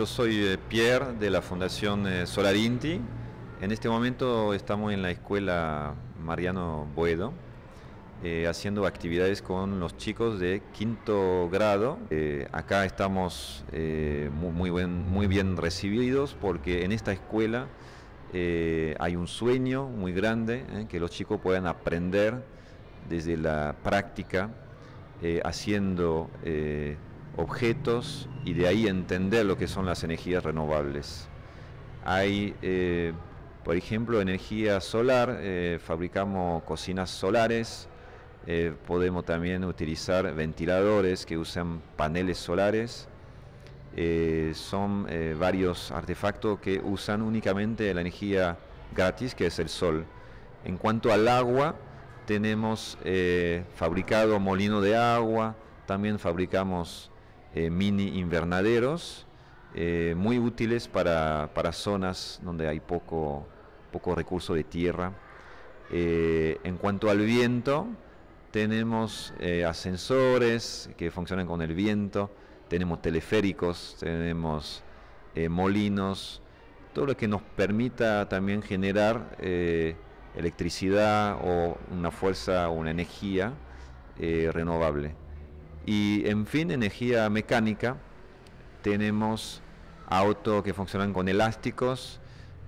yo soy eh, Pierre de la Fundación eh, Solarinti. En este momento estamos en la escuela Mariano Boedo eh, haciendo actividades con los chicos de quinto grado. acá estamos muy, muy, bien recibidos porque en esta escuela hay un sueño muy grande que los chicos puedan aprender desde la práctica haciendo objetos y de ahí entender lo que son las energías renovables. Hay, eh, por ejemplo, energía solar, eh, fabricamos cocinas solares, eh, podemos también utilizar ventiladores que usan paneles solares. son varios artefactos que usan únicamente la energía gratis, que es el sol. En cuanto al agua, tenemos fabricado molino de agua, también fabricamos eh, mini invernaderos eh, muy útiles para, zonas donde hay poco, poco recurso de tierra. Eh, en cuanto al viento, tenemos ascensores que funcionan con el viento, tenemos teleféricos, tenemos molinos, todo lo que nos permita también generar electricidad o una fuerza o una energía renovable. Y en fin, energía mecánica, tenemos autos que funcionan con elásticos,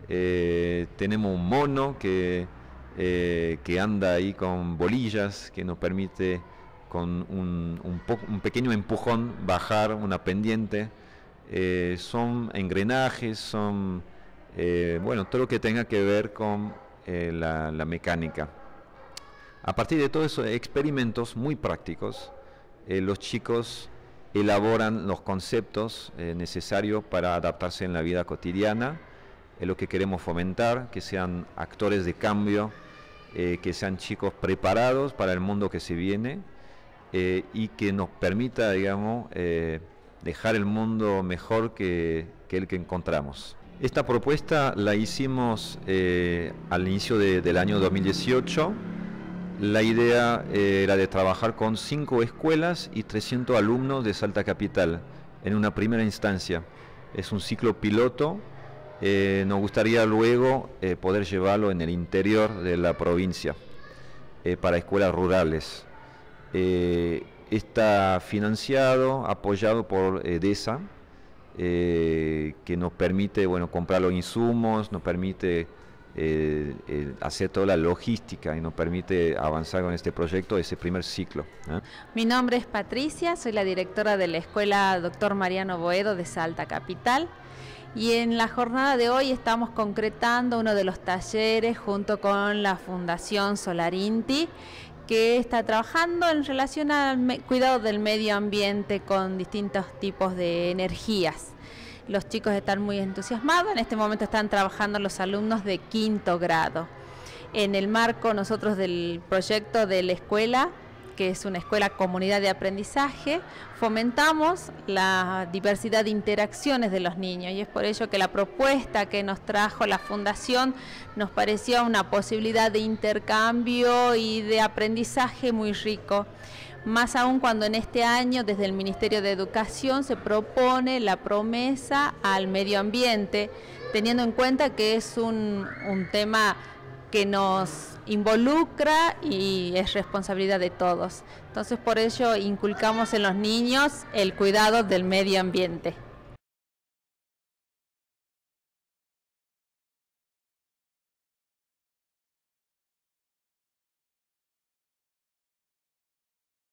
eh, tenemos un mono eh, que, anda ahí con bolillas que nos permite con un, pequeño empujón bajar una pendiente. Eh, son engrenajes, son, bueno, todo lo que tenga que ver con la, la mecánica. A partir de todo eso, experimentos muy prácticos eh, los chicos elaboran los conceptos eh, necesarios para adaptarse en la vida cotidiana. Es lo que queremos fomentar, que sean actores de cambio, eh, que sean chicos preparados para el mundo que se viene y que nos permita, digamos, dejar el mundo mejor que, el que encontramos. Esta propuesta la hicimos al inicio del año 2018 la idea eh, era de trabajar con cinco escuelas y 300 alumnos de Salta Capital en una primera instancia. Es un ciclo piloto. Eh, nos gustaría luego eh, poder llevarlo en el interior de la provincia para escuelas rurales. está financiado, apoyado por EDESA, que nos permite bueno, comprar los insumos, nos permite eh, hacer toda la logística y nos permite avanzar con este proyecto, ese primer ciclo. ¿eh? Mi nombre es Patricia, soy la directora de la Escuela Doctor Mariano Boedo de Salta Capital. Y en la jornada de hoy estamos concretando uno de los talleres junto con la Fundación Solarinti, que está trabajando en relación al cuidado del medio ambiente con distintos tipos de energías. Los chicos están muy entusiasmados, en este momento están trabajando los alumnos de quinto grado. En el marco nosotros del proyecto de la escuela, que es una escuela comunidad de aprendizaje, fomentamos la diversidad de interacciones de los niños y es por ello que la propuesta que nos trajo la fundación nos parecía una posibilidad de intercambio y de aprendizaje muy rico más aún cuando en este año desde el Ministerio de Educación se propone la promesa al medio ambiente, teniendo en cuenta que es un, un tema que nos involucra y es responsabilidad de todos. Entonces por ello inculcamos en los niños el cuidado del medio ambiente.